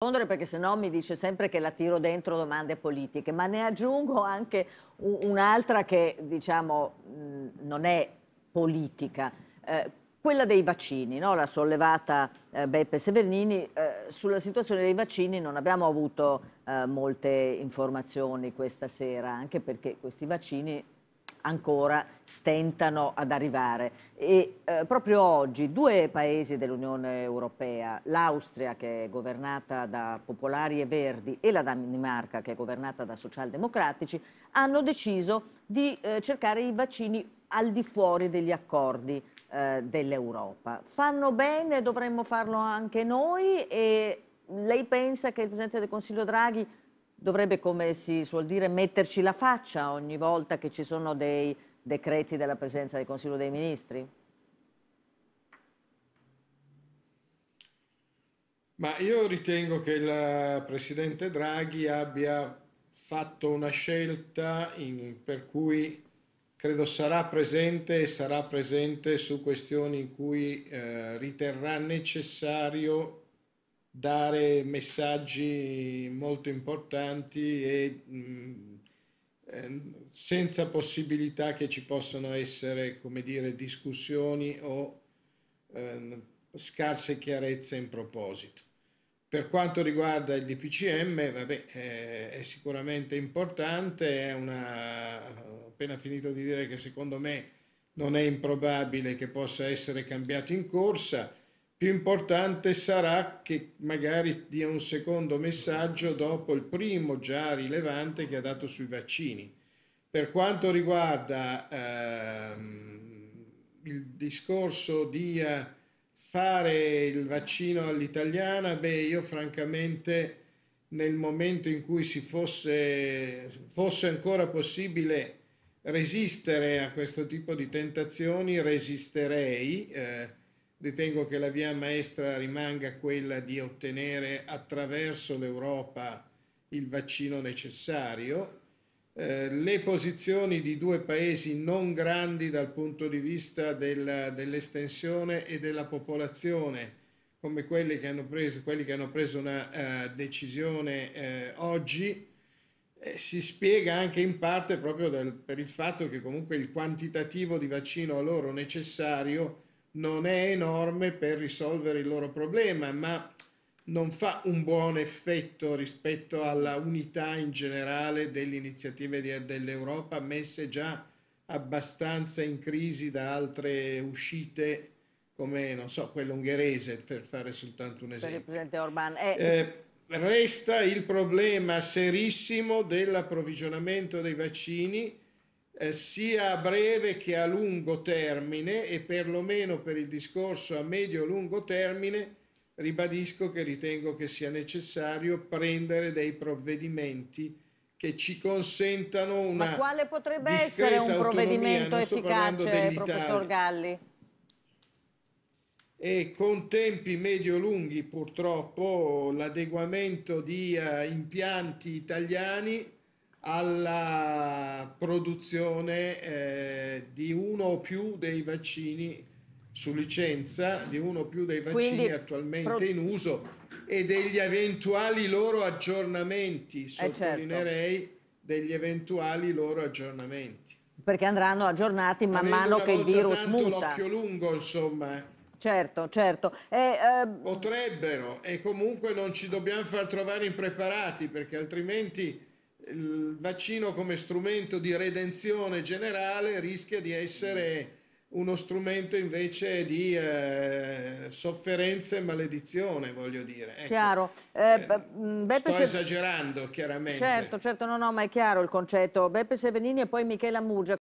rispondere perché sennò mi dice sempre che la tiro dentro domande politiche, ma ne aggiungo anche un'altra che diciamo mhmm, non è politica, eh, quella dei vaccini, no? la sollevata eh, Beppe Severnini, eh, sulla situazione dei vaccini non abbiamo avuto eh, molte informazioni questa sera, anche perché questi vaccini ancora stentano ad arrivare. E eh, proprio oggi due paesi dell'Unione Europea, l'Austria che è governata da popolari e verdi e la Danimarca che è governata da socialdemocratici, hanno deciso di eh, cercare i vaccini al di fuori degli accordi eh, dell'Europa. Fanno bene, dovremmo farlo anche noi e lei pensa che il Presidente del Consiglio Draghi dovrebbe, come si suol dire, metterci la faccia ogni volta che ci sono dei decreti della presenza del Consiglio dei Ministri? Ma io ritengo che il Presidente Draghi abbia fatto una scelta in, per cui credo sarà presente e sarà presente su questioni in cui eh, riterrà necessario dare messaggi molto importanti e mh, mm, eh, senza possibilità che ci possano essere, come dire, discussioni o eh, scarse chiarezze in proposito. Per quanto riguarda il DPCM, vabbè, eh, è sicuramente importante, è una, ho appena finito di dire che secondo me non è improbabile che possa essere cambiato in corsa, più importante sarà che magari dia un secondo messaggio dopo il primo già rilevante che ha dato sui vaccini. Per quanto riguarda ehm, il discorso di eh, fare il vaccino all'italiana, beh, io francamente nel momento in cui si fosse, fosse ancora possibile resistere a questo tipo di tentazioni, resisterei. Eh, Ritengo che la via maestra rimanga quella di ottenere attraverso l'Europa il vaccino necessario. Eh, le posizioni di due paesi non grandi dal punto di vista del, dell'estensione e della popolazione, come quelli che hanno preso, che hanno preso una uh, decisione uh, oggi, eh, si spiega anche in parte proprio del, per il fatto che comunque il quantitativo di vaccino a loro necessario non è enorme per risolvere il loro problema, ma non fa un buon effetto rispetto alla unità in generale delle iniziative dell'Europa messe già abbastanza in crisi da altre uscite come, non so, quella ungherese, per fare soltanto un esempio. È... Eh, eh, resta il problema serissimo dell'approvvigionamento dei vaccini eh, sia a breve che a lungo termine e perlomeno per il discorso a medio-lungo termine ribadisco che ritengo che sia necessario prendere dei provvedimenti che ci consentano una Ma quale potrebbe essere un provvedimento efficace, professor Galli? E con tempi medio-lunghi purtroppo l'adeguamento di uh, impianti italiani alla produzione eh, di uno o più dei vaccini su licenza, di uno o più dei vaccini Quindi, attualmente in uso e degli eventuali loro aggiornamenti, sottolineerei eh certo. degli eventuali loro aggiornamenti. Perché andranno aggiornati man Avendo mano che il virus muta. l'occhio lungo, insomma. Eh. Certo, certo. E, eh, Potrebbero e comunque non ci dobbiamo far trovare impreparati perché altrimenti il vaccino come strumento di redenzione generale rischia di essere uno strumento invece di eh, sofferenza e maledizione, voglio dire. Ecco. Chiaro. Eh, eh mm, Beppe sto esagerando, chiaramente. Certo, certo, no, no, ma è chiaro il concetto. Beppe Sevenini e poi Michela Mugia.